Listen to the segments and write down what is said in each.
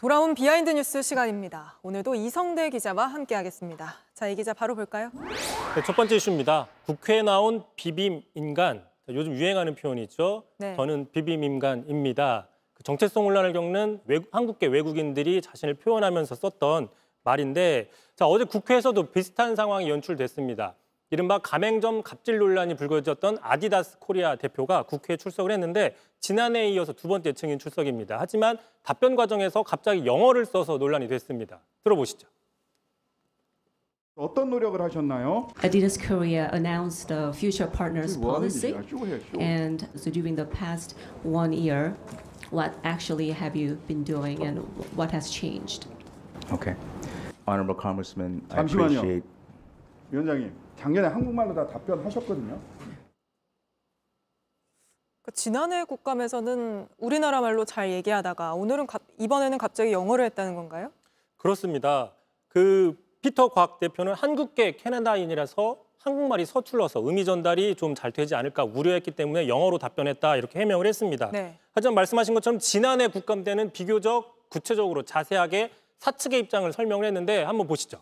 돌아온 비하인드 뉴스 시간입니다. 오늘도 이성대 기자와 함께하겠습니다. 자, 이 기자 바로 볼까요? 네, 첫 번째 이슈입니다. 국회에 나온 비빔 인간, 요즘 유행하는 표현이 죠 네. 저는 비빔 인간입니다. 그 정체성 혼란을 겪는 외국, 한국계 외국인들이 자신을 표현하면서 썼던 말인데 자, 어제 국회에서도 비슷한 상황이 연출됐습니다. 이른바 가맹점 갑질 논란이 불거졌던 아디다스 코리아 대표가 국회에 출석을 했는데 지난해에 이어서 두 번째 층인 출석입니다. 하지만 답변 과정에서 갑자기 영어를 써서 논란이 됐습니다. 들어보시죠. 어떤 노력을 하셨나요? Adidas Korea announced a future partners policy. And so during the past one year, what actually have you been doing and what has changed? Okay. Honorable Congressman, I 잠시만요. appreciate 위원장님. 작년에 한국말로 다 답변하셨거든요. 그러니까 지난해 국감에서는 우리나라 말로 잘 얘기하다가 오늘은 갑, 이번에는 갑자기 영어를 했다는 건가요? 그렇습니다. 그 피터 곽 대표는 한국계 캐나다인이라서 한국말이 서툴러서 의미 전달이 좀 잘 되지 않을까 우려했기 때문에 영어로 답변했다 이렇게 해명을 했습니다. 네. 하지만 말씀하신 것처럼 지난해 국감 때는 비교적 구체적으로 자세하게 사측의 입장을 설명을 했는데 한번 보시죠.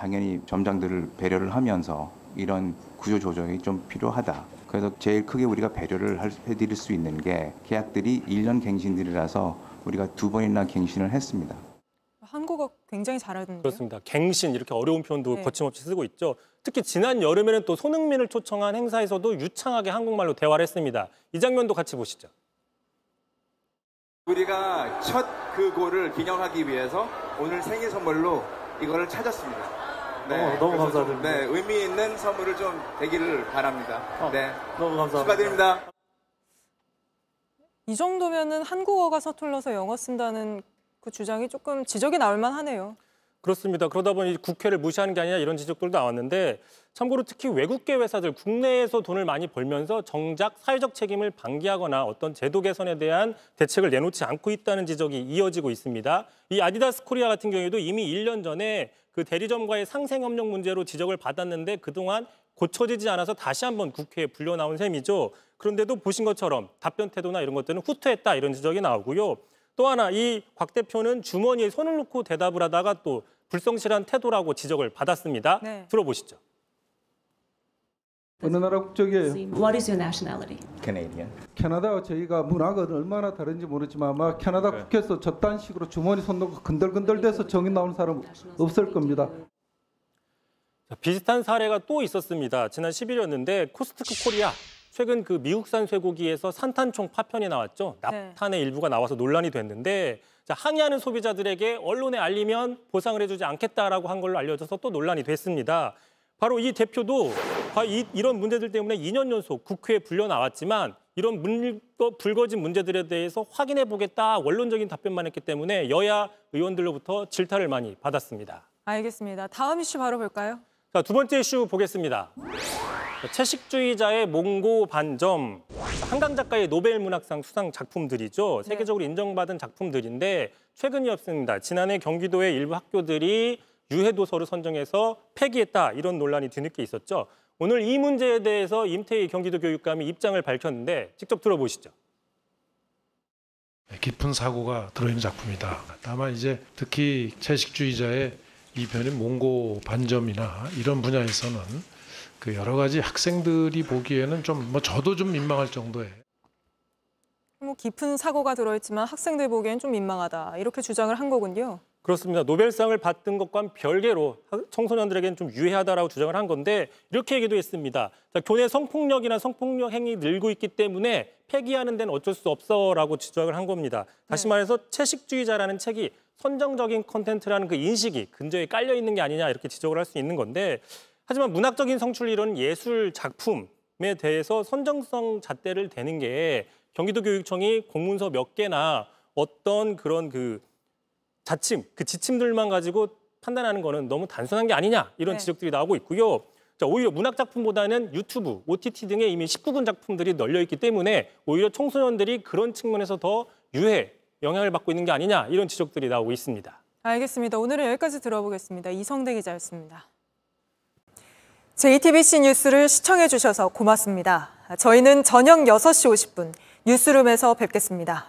당연히 점장들을 배려를 하면서 이런 구조 조정이 좀 필요하다. 그래서 제일 크게 우리가 배려를 해드릴 수 있는 게 계약들이 1년 갱신들이라서 우리가 두 번이나 갱신을 했습니다. 한국어 굉장히 잘하던데요? 그렇습니다. 갱신 이렇게 어려운 표현도 네. 거침없이 쓰고 있죠. 특히 지난 여름에는 또 손흥민을 초청한 행사에서도 유창하게 한국말로 대화를 했습니다. 이 장면도 같이 보시죠. 우리가 첫그 골을 기념하기 위해서 오늘 생일 선물로 이거를 찾았습니다. 어, 네, 너무, 너무 감사드립니다. 네, 의미 있는 선물을 좀 되기를 바랍니다. 어, 네. 너무 감사합니다. 축하드립니다. 이 정도면은 한국어가 서툴러서 영어 쓴다는 그 주장이 조금 지적이 나올 만하네요. 그렇습니다. 그러다 보니 국회를 무시하는 게 아니냐 이런 지적들도 나왔는데 참고로 특히 외국계 회사들 국내에서 돈을 많이 벌면서 정작 사회적 책임을 방기하거나 어떤 제도 개선에 대한 대책을 내놓지 않고 있다는 지적이 이어지고 있습니다. 이 아디다스 코리아 같은 경우에도 이미 1년 전에 그 대리점과의 상생 협력 문제로 지적을 받았는데 그동안 고쳐지지 않아서 다시 한번 국회에 불려 나온 셈이죠. 그런데도 보신 것처럼 답변 태도나 이런 것들은 후퇴했다 이런 지적이 나오고요. 또 하나 이 곽 대표는 주머니에 손을 놓고 대답을 하다가 또 불성실한 태도라고 지적을 받았습니다. 네. 들어보시죠. 어느 나라 국적이에요? What is your nationality? Canadian. 캐나다와 저희가 문화가 얼마나 다른지 모르지만 아마 캐나다 네. 국회에서 저딴 식으로 주머니 손 넣고 근들근들대서 정이 나오는 사람 없을 겁니다. 비슷한 사례가 또 있었습니다. 지난 1 0일이데 코스트코 코리아 최근 그 미국산 쇠고기에서 산탄총 파편이 나왔죠. 납탄의 네. 일부가 나와서 논란이 됐는데 자, 항의하는 소비자들에게 언론에 알리면 보상을 해주지 않겠다라고 한 걸로 알려져서 또 논란이 됐습니다. 바로 이 대표도 이, 런 문제들 때문에 2년 연속 국회에 불려 나왔지만 이런 물 불거진 문제들에 대해서 확인해 보겠다 원론적인 답변만 했기 때문에 여야 의원들로부터 질타를 많이 받았습니다. 알겠습니다. 다음 이슈 바로 볼까요? 자, 두 번째 이슈 보겠습니다. 채식주의자의 몽고 반점, 한강 작가의 노벨 문학상 수상 작품들이죠. 네. 세계적으로 인정받은 작품들인데 최근이었습니다. 지난해 경기도의 일부 학교들이 유해 도서를 선정해서 폐기했다 이런 논란이 뒤늦게 있었죠. 오늘 이 문제에 대해서 임태희 경기도 교육감이 입장을 밝혔는데 직접 들어보시죠. 네, 깊은 사고가 들어있는 작품이다. 다만 이제 특히 채식주의자의 이 편인 몽고 반점이나 이런 분야에서는 그 여러 가지 학생들이 보기에는 좀 뭐 저도 좀 민망할 정도예뭐 깊은 사고가 들어있지만 학생들 보기엔 좀 민망하다 이렇게 주장을 한 거군요. 그렇습니다. 노벨상을 받은 것과는 별개로 청소년들에게는 좀 유해하다라고 주장을 한 건데 이렇게 얘기도 했습니다. 자, 교내 성폭력이나 성폭력 행위 늘고 있기 때문에 폐기하는 데는 어쩔 수 없어라고 지적을 한 겁니다. 다시 네. 말해서 채식주의자라는 책이 선정적인 컨텐츠라는 그 인식이 근저에 깔려 있는 게 아니냐 이렇게 지적을 할 수 있는 건데 하지만 문학적인 성출 이론 예술 작품에 대해서 선정성 잣대를 대는 게 경기도 교육청이 공문서 몇 개나 어떤 그런 그 자침, 그 지침들만 가지고 판단하는 거는 너무 단순한 게 아니냐 이런 네. 지적들이 나오고 있고요. 자, 오히려 문학 작품보다는 유튜브, OTT 등에 이미 19금 작품들이 널려 있기 때문에 오히려 청소년들이 그런 측면에서 더 유해, 영향을 받고 있는 게 아니냐 이런 지적들이 나오고 있습니다. 알겠습니다. 오늘은 여기까지 들어보겠습니다. 이성대 기자였습니다. JTBC 뉴스를 시청해 주셔서 고맙습니다. 저희는 저녁 6시 50분 뉴스룸에서 뵙겠습니다.